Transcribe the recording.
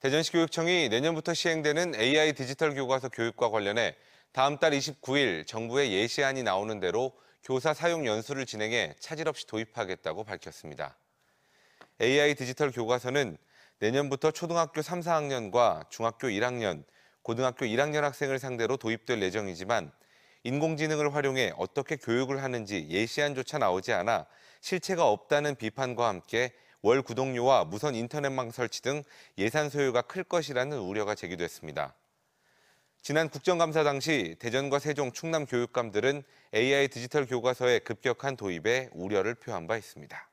대전시 교육청이 내년부터 시행되는 AI 디지털 교과서 교육과 관련해 다음 달 29일 정부의 예시안이 나오는 대로 교사 사용 연수를 진행해 차질 없이 도입하겠다고 밝혔습니다. AI 디지털 교과서는 내년부터 초등학교 3, 4학년과 중학교 1학년, 고등학교 1학년 학생을 상대로 도입될 예정이지만 인공지능을 활용해 어떻게 교육을 하는지 예시안조차 나오지 않아 실체가 없다는 비판과 함께 월 구독료와 무선 인터넷망 설치 등 예산 소요가 클 것이라는 우려가 제기됐습니다. 지난 국정감사 당시 대전과 세종, 충남 교육감들은 AI 디지털 교과서의 급격한 도입에 우려를 표한 바 있습니다.